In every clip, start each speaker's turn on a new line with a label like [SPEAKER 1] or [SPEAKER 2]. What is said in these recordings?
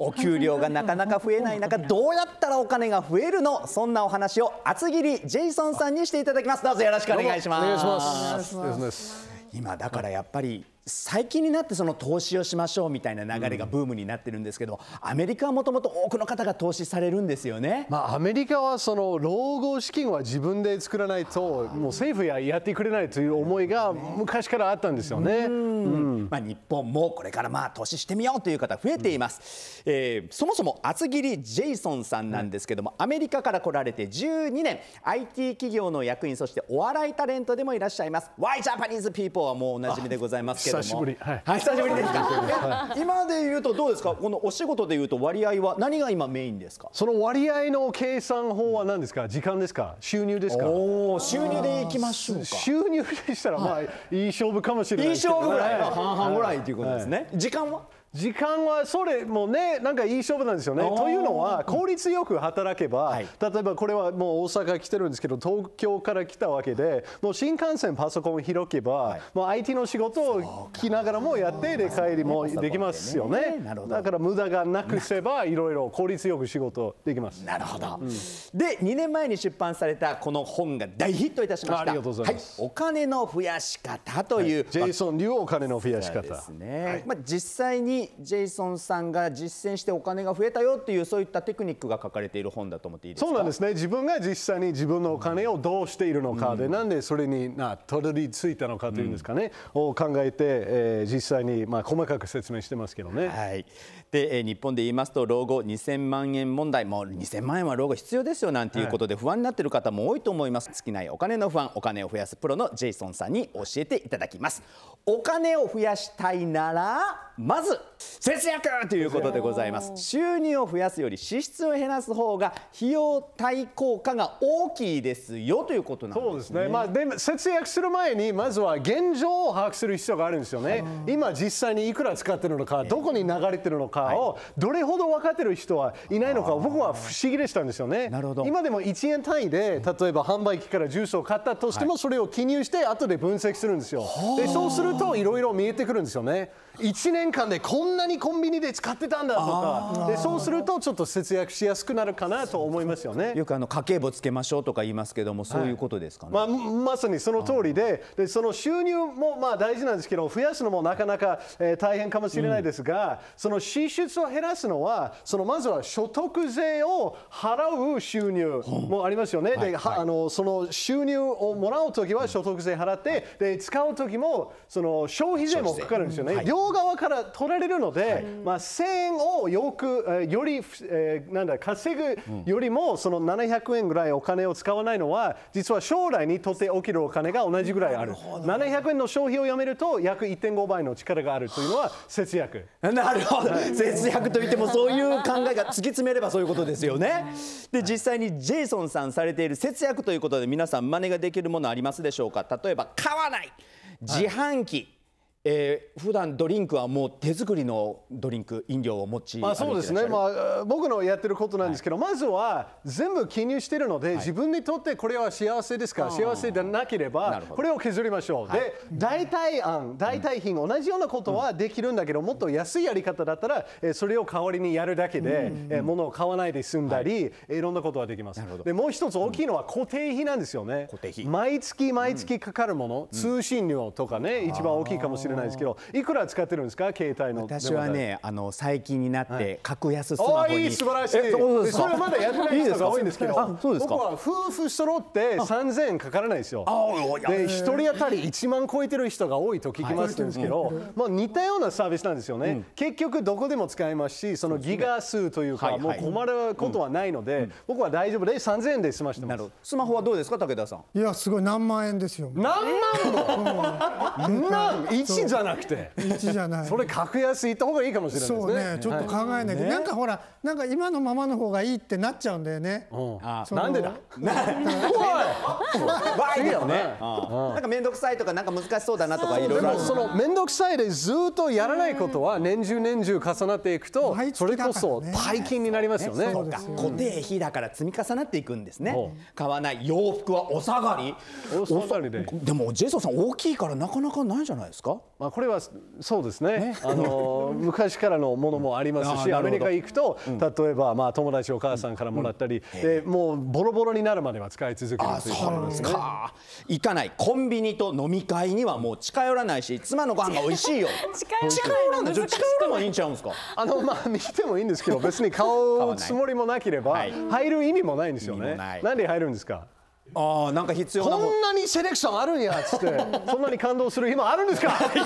[SPEAKER 1] お給料がなかなか増えない中どうやったらお金が増えるのそんなお話を厚切りジェイソンさんにしていただきますどうぞよろしくお願いします今だからやっぱり最近になってその投資をしましょうみたいな流れがブームになってるんで
[SPEAKER 2] すけど、アメリカはもともと多くの方が投資されるんですよね、まあ、アメリカはその老後資金は自分で作らないともう政府ややってくれないという思いが昔からあったんですよね、うんまあ、日本もこれからまあ投資してみようという方増えていま
[SPEAKER 1] す、うん、えー、そもそも厚切りジェイソンさんなんですけども、アメリカから来られて12年 IT 企業の役員そしてお笑いタレントでもいらっしゃいます Y ジャパニーズピーポーはもうおなじみでございますけど久しぶりはい、久しぶりですか今で言うとどうですかこのお
[SPEAKER 2] 仕事で言うと割合は何が今メインですかその割合の計算法は何ですか時間ですか収入ですか収入でいきましょうか収入でしたらまあ、い、い勝負かもしれないいい勝負ぐらい、は半々ぐらいということですね、時間は時間はそれもねなんかいい勝負なんですよね。というのは効率よく働けば、はい、例えばこれはもう大阪来てるんですけど東京から来たわけでもう新幹線パソコンを開けば、はい、もう IT の仕事を来ながらもやってで帰りもできますよね、ね、だから無駄がなくせば いろいろ効率よく仕事できます。なるほど、うん、
[SPEAKER 1] で2年前に出版されたこの本が大ヒットいたしました。す、はい、お金の増やし方という、ジェイソ
[SPEAKER 2] ン流お金の増やし方。です
[SPEAKER 1] ね、まあ、実際にジェイソンさんが実践してお金が増えたよっていうそういったテクニックが書かれている本だと思っていい
[SPEAKER 2] ですかそうなんですね自分が実際に自分のお金をどうしているのかで、うん、なんでそれにな取り付いたのかというんですかね、うん、を考えて、えー、実際にまあ細かく説明してますけどね。はい、で、えー、
[SPEAKER 1] 日本で言いますと老後2000万円問題もう2000万円は老後必要ですよなんていうことで不安になっている方も多いと思います、はい、尽きないお金の不安お金を増やすプロのジェイソンさんに教えていただきます。お金を増やしたいならまず節約ということでございます収入を増やすより支出を減らす方が費用対効果が
[SPEAKER 2] 大きいですよということなんですねそうですねまあでも節約する前にまずは現状を把握する必要があるんですよね今実際にいくら使ってるのかどこに流れてるのかをどれほど分かってる人はいないのか僕は不思議でしたんですよねなるほど今でも1円単位で例えば販売機からジュースを買ったとしてもそれを記入して後で分析するんですよでそうするといろいろ見えてくるんですよね1年間でこんなにコンビニで使ってたんだとかでそうするとちょっと節約しやすくなるかなと思いますよね
[SPEAKER 1] よくあの家計簿つけましょうとか言いますけどもそういうことですかね、
[SPEAKER 2] はい、まあ、まさにその通りででその収入もまあ大事なんですけど増やすのもなかなか、えー、大変かもしれないですが、うん、その支出を減らすのはそのまずは所得税を払う収入もありますよね、で、はい、あのその収入をもらう時は所得税払って、で使う時もその消費税もかかるんですよね、はい側から取られるので、まあ、1000円をよくより、えー、なんだ稼ぐよりもその700円ぐらいお金を使わないのは実は将来にとって起きるお金が同じぐらいある700円の消費をやめると約1.5倍の力があるというのは節約 なるほど、はい、節約といってもそういう考
[SPEAKER 1] えが 突き詰めればそういうことですよねで実際にジェイソンさんされている節約ということで皆さん真似ができるものありますでしょうか例えば買わない自販機、はいえー、普段ドリンクはもう手作りのドリンク飲料を持ちまあそうですね、ま
[SPEAKER 2] あ、僕のやってることなんですけど、はい、まずは全部記入してるので、はい、自分にとってこれは幸せですか幸せでなければこれを削りましょう、はい、で代替案代替品、うん、同じようなことはできるんだけど、もっと安いやり方だったら、えー、それを代わりにやるだけで、うん、え物を買わないで済んだり、はい、いろんなことができますでもう一つ大きいのは固定費なんですよね、うん、毎月毎月かかるもの、通信料とかね一番大きいかもしれないないですけど、いくら使ってるんですか、携帯の。私はね、
[SPEAKER 1] あの最近になって、
[SPEAKER 2] 格安スマホに。あ、いい、素晴らしい。それまだやってない人が多いんですけど、僕は夫婦揃って3000円かからないですよ。で、一人当たり1万超えてる人が多いと聞きますんですけど、まあ似たようなサービスなんですよね。結局どこでも使えますし、そのギガ数というか、もう困ることはないので、僕は大丈夫で3000円で済ましてます。スマホはどうですか、武田さん。いや、すごい何万円ですよ。何万も。何、1じゃなくて一じゃないそれ格安行った方がいいかもしれないですねそうねちょっと考えないと、ね、なんかほらなんか今のままの方がいいってなっちゃうんだよね、うん、なんでだ怖い
[SPEAKER 1] 怖いよねなんか面倒くさいとかなんか難しそうだなとかいろいろその
[SPEAKER 2] 面倒くさいでずっとやらないことは年中年中重なっていくとそれこそ大金になりますよね固定費だから積み重なっていくんですね買
[SPEAKER 1] わない洋服はお下がりお下がりで
[SPEAKER 2] でもジェイソンさん大きいからなかなかないじゃないですかまあ、これはそうですね、ね、あの 昔からのものもありますし、アメリカ行くと、うん、例えば、まあ、友達、お母さんからもらったり、うん、でもうボロボロになるまでは使い続けるというですね。行かない、コンビニと飲み会にはもう近寄らないし、妻のご飯が美味しいよ、近寄らない、近寄らないいいんちゃうんですかあの、まあ、見てもいいんですけど、別に顔をつもりもなければ、入る意味もないんですよね。ななんで入るんですかああなんか必要こんなにセレクションあるんやっつって そんなに感動するもあるんですか働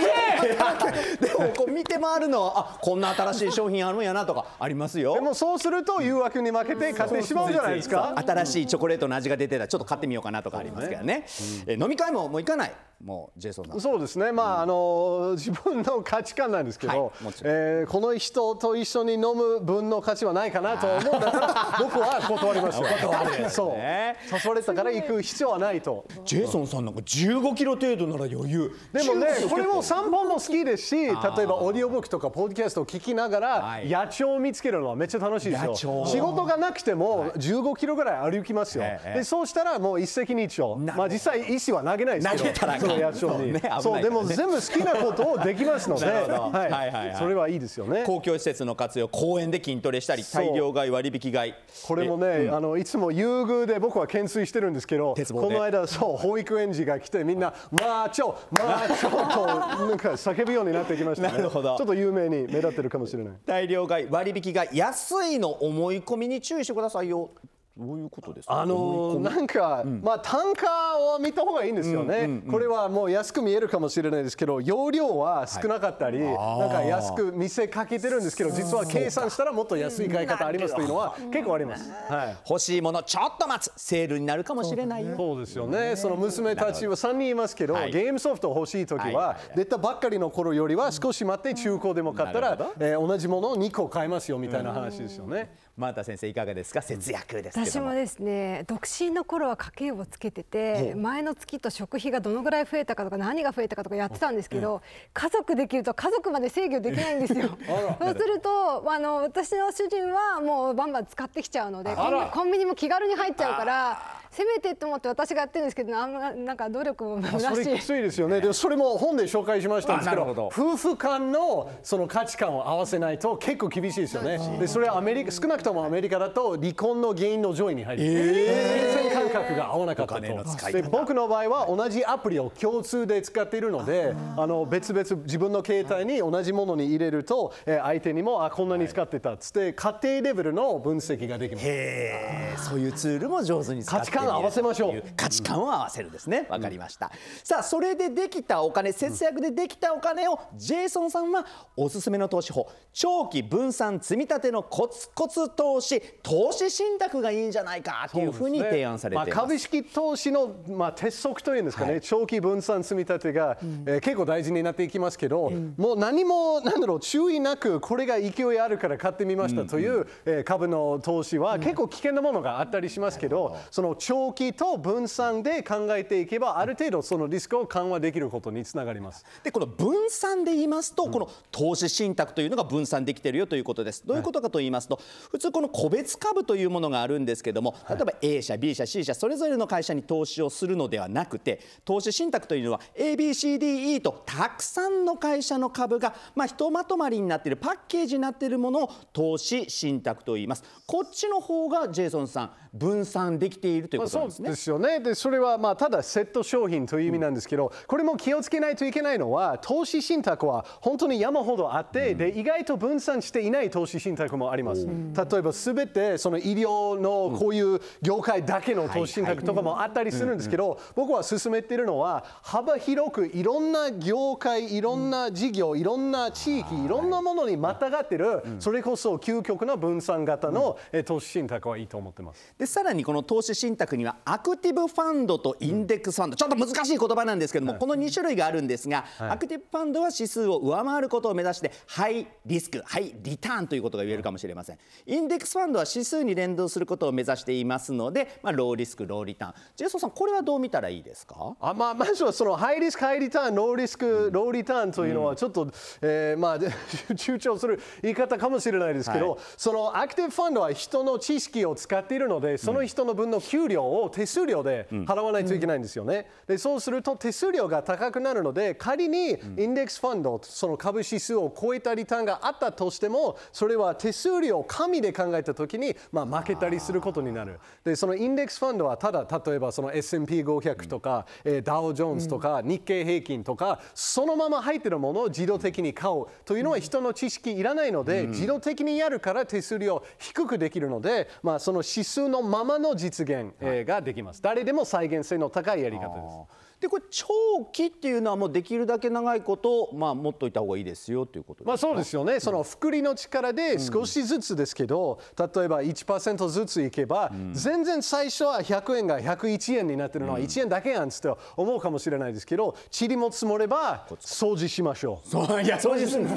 [SPEAKER 2] けでもこう見て回るのはあこんな新し
[SPEAKER 1] い商品あるんやなとかありますよでもそうすると誘惑に負けて買ってしまうじゃないですか新しいチョコレートの味が出てたちょっと買ってみようかなとかありますけどね、うん、飲み会ももう行かないもうジェイソン
[SPEAKER 2] さんそうですね、まああの自分の価値観なんですけど、はい、えー、この人と一緒に飲む分の価値はないかなと思うんだから 僕は断りますよ断る、ね、そう誘われたから行く必要はないとジェイソンさんなんか15キロ程度なら余裕でもねこれも散歩も好きですし例えばオーディオブックとかポッドキャストを聞きながら野鳥を見つけるのはめっちゃ楽しいですよ仕事がなくても15キロぐらい歩きますよ、はい、でそうしたらもう一石二鳥、まあ実際石は投げないですけどのやつをに、そうでも全部好きなことをできますので、はいそれはいいですよね。公共施
[SPEAKER 1] 設の活用、公園で筋トレしたり、大量買い割引買い。これもね、
[SPEAKER 2] あのいつも優遇で僕は懸垂してるんですけど、この間そう保育園児が来てみんなマーチョマーチョとなんか叫ぶようになってきましたね。なるほど。ちょっと有名に目立ってるかもしれない。
[SPEAKER 1] 大量買い割引買い安いの思い込みに注意してくださいよ。どういうことです
[SPEAKER 2] かあのー、なんか、うん、まあ単価を見た方がいいんですよね、うんうんうん、これはもう安く見えるかもしれないですけど容量は少なかったり、はい、なんか安く見せかけてるんですけど実は計算したらもっと安い買い方ありますというのは結構あります、はい、欲しいものちょっと待つセールになるかもしれないよそうですよねその娘たちは3人いますけど、はい、ゲームソフト欲しい時は出たばっかりの頃よりは少し待って中古でも買ったら、えー、同じものを2個買えますよみたいな話ですよね、マ
[SPEAKER 1] ータ先生いかがですか節約です私も
[SPEAKER 2] ですね独身の頃は家計簿つけてて前の月と食費がどのぐらい増えたかとか何が増えたかとかやってたんですけど家族できると家族まで制御できないんですよ そうするとあの私の主人はもうバンバン使ってきちゃうのでコンビニも気軽に入っちゃうからせめてと思って私がやってるんですけどあんまなんか努力も虚しいきついですよね、でそれも本で紹介しましたんですけど夫婦間のその価値観を合わせないと結構厳しいですよねでそれはアメリカ少なくともアメリカだと離婚の原因の上位に入る、え銭感覚が合わなかったとで僕の場合は同じアプリを共通で使っているのであの別々自分の携帯に同じものに入れると、え相手にもあこんなに使ってたっつって家庭レベルの分析ができますへそういうツールも上手に使って価値観合わせましょう価値観を合わせるですねわ、うん、かりました、さあそれででき
[SPEAKER 1] たお金節約でできたお金をジェイソンさんはおすすめの投資法長期
[SPEAKER 2] 分散積み立てのコツコツ投資、投資信託がいいんじゃないかというふうに提案されています、ねまあ、株式投資の、まあ、鉄則というんですかね、はい、長期分散積み立てが、えー、結構大事になっていきますけど、うん、もう何もなんだろう注意なくこれが勢いあるから買ってみましたという、うんうん、えー、株の投資は、結構危険なものがあったりしますけど、うん、その長期と分散で考えていけばある程度そのリスクを緩和できることにつながります。でこの分散で言いますと、この投資信託というのが分散できてる
[SPEAKER 1] よということです。どういうことかと言いますと、普通この個別株というものがあるんですけども例えば A 社 B 社 C 社それぞれの会社に投資をするのではなくて投資信託というのは ABCDE とたくさんの会社の株が、まあ、ひとまとまりになっているパッケージになっているものを投資信託と言いますこっちの方がジェイソンさん分散で
[SPEAKER 2] きているということなんですね。まあ、そうですよねでそれはまあただセット商品という意味なんですけど、これも気をつけないといけないのは投資信託は本当に山ほどあって、で意外と分散していない投資信託もあります。例えば全てその医療のこういう業界だけの投資信託とかもあったりするんですけど、僕は勧めてるのは幅広くいろんな業界いろんな事業、いろんな地域いろんなものにまたがってる、それこそ究極な分散型の投資信託はいいと思ってます。でさらにこの投
[SPEAKER 1] 資信託にはアクティブファンドとインデックスファンド、ちょっと難しい言葉なんですけども、はい、この2種類があるんですが、はい、アクティブファンドは指数を上回ることを目指してハイリスクハイリターンということが言えるかもしれません、インデックスファンドは指数に連動することを目指していますので、ま
[SPEAKER 2] あ、ローリスクローリターンジェイソンさんこれはどう見たらいいですかあ、まあ、まずはそのハイリスクハイリターンローリスク、ローリターンというのはちょっと、うん、えー、まあ躊躇 する言い方かもしれないですけど、はい、そのアクティブファンドは人の知識を使っているのででその人の分の給料を手数料で払わないといけないんですよね。でそうすると手数料が高くなるので仮にインデックスファンドその株指数を超えたリターンがあったとしてもそれは手数料を神で考えた時に、まあ、負けたりすることになる。でそのインデックスファンドはただ例えばその S&P500 とか、えダウ・ジョーンズとか日経平均とかそのまま入ってるものを自動的に買うというのは人の知識いらないので自動的にやるから手数料低くできるので、まあ、その指数のままの実現、えー、ができます、誰でも再現性の高いやり方ですでこれ長期っていうのはもうできるだけ長いこと、まあ、持っといたほうがいいですよということまあそうですよね、その複利の力で少しずつですけど、例えば1%ずついけば、全然最初は100円が101円になってるのは1円だけやんつって思うかもしれないですけど塵も積もれば掃除しましょう。そういや掃除するのうわ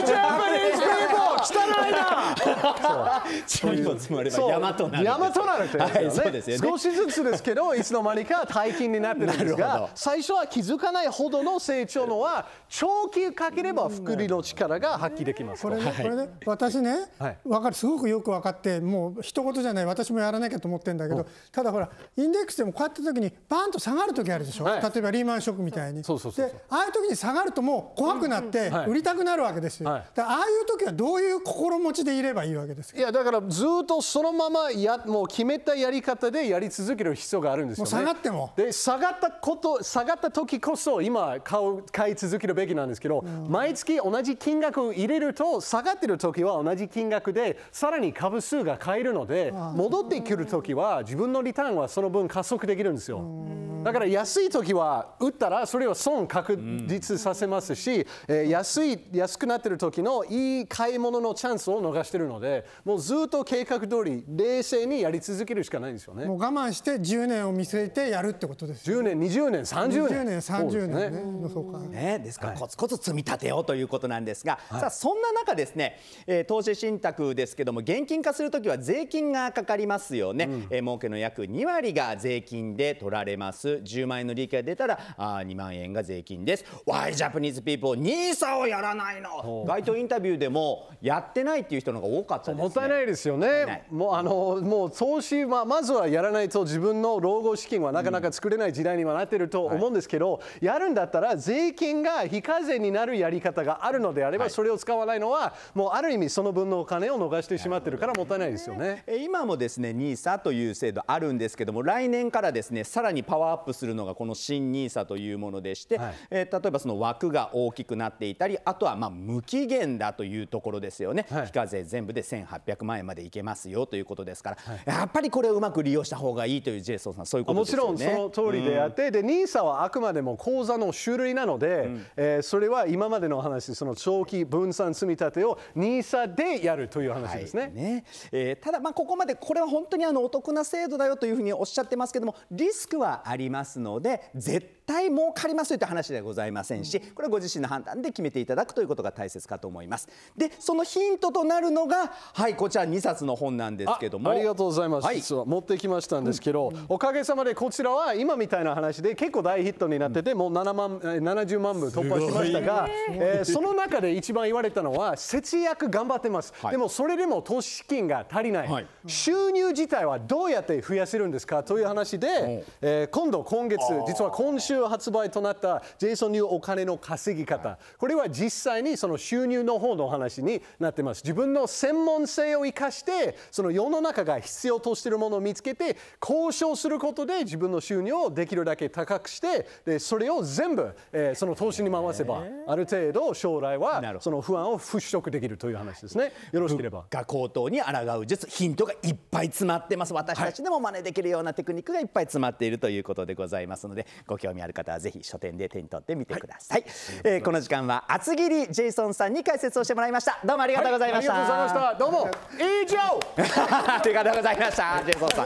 [SPEAKER 2] ージャパニーズそういう山となる山となるいね,、少しずつですけどいつの間にか大金になってるんですが最初は気づかないほどの成長のは長期かければ福利の力が発揮できますこれねこれね私ね、わかるすごくよく分かってもう一言じゃない私もやらなきゃと思ってるんだけどただほらインデックスでもこうやった時にバンと下がる時あるでしょ、例えばリーマンショックみたいに。でああいう時に下がるともう怖くなって売りたくなるわけですよ。ああいう時はどういう心持ちでいればいいいうわけですいやだからずっとそのままやもう決めたやり方でやり続ける必要があるんですよ、ね、下がってもで下がったこと下がった時こそ今買う買い続けるべきなんですけど、うん、毎月同じ金額を入れると下がってる時は同じ金額でさらに株数が買えるので戻ってくる時は自分のリターンはその分加速できるんですよ。だから安い時は打ったらそれを損確実させますし、えー、安い安くなってる時のいい買い物のチャンスを逃してるので。でもうずっと計画通り冷静にやり続けるしかないんですよねもう我慢して10年を見据えてやるってことですよ、ね、10年20年30年20年30年ねそ
[SPEAKER 1] ねですから、コツコツ積み立てようということなんですが、はい、さあそんな中ですね、えー、投資信託ですけども現金化するときは税金がかかりますよね、うん、えー、儲けの約2割が税金で取られます10万円の利益が出たらあ2万円が税金です Why j a p a n e ー e ー e o p をやらないの街頭インタビューでもやって
[SPEAKER 2] ないっていう人の方が多かったかったです、ね、もったいないですよね、もうあのもう投資、まあ、まずはやらないと自分の老後資金はなかなか作れない時代にはなってると思うんですけど、うん、やるんだったら税金が非課税になるやり方があるのであれば、それを使わないのはもうある意味その分のお金を逃してしまってるからもったいないですよね、え今もですね NISA という制度あるん
[SPEAKER 1] ですけども来年からですねさらにパワーアップするのがこの新 NISA というものでして、はい、えー、例えばその枠が大きくなっていたりあとはまあ無期限だというところですよね、はい、非課税全部で1800万円までいけますよということですから、はい、やっぱりこれをうまく利用した方がいいというジェイソンさんそういうことですねもちろんその通りであっ
[SPEAKER 2] て、うん、で NISA はあくまでも口座の種類なので、うん、えー、それは今までの話その長期分散積み立てを NISA でやるという話ですねはい、ねえー、ただまここまでこれは本当にあのお得な制度だよというふ
[SPEAKER 1] うにおっしゃってますけどもリスクはありますので絶対対儲かりますといっ話ではございませんしこれはご自身の判断で決めていただくということが大切かと思いますでそのヒントと
[SPEAKER 2] なるのがはいこちら2冊の本なんですけどもありがとうございます、はい、実は持ってきましたんですけど、うん、おかげさまでこちらは今みたいな話で結構大ヒットになってて、うん、もう7万70万部突破しましたが、えー、その中で一番言われたのは節約頑張ってます、はい、でもそれでも投資資金が足りない、はい、収入自体はどうやって増やせるんですかという話で、えー、今度今月実は今週週発売となったジェイソン流お金の稼ぎ方、はい、これは実際にその収入の方のお話になってます自分の専門性を生かしてその世の中が必要としているものを見つけて交渉することで自分の収入をできるだけ高くしてでそれを全部、えー、その投資に回せば、ある程度将来はその不安を払拭できるという話ですね、
[SPEAKER 1] よろしければが高騰に抗う術ヒントがいっぱい詰まってます私たちでも真似できるようなテクニックがいっぱい詰まっているということでございますのでご興味ある方はぜひ書店で手に取ってみてください、はい、えー、この時間は厚切りジェイソンさんに解説をしてもらいましたどうもありがとうございました、はい、ありがとうございま
[SPEAKER 2] したどうも以上
[SPEAKER 1] ありがとうございましたジェイソンさん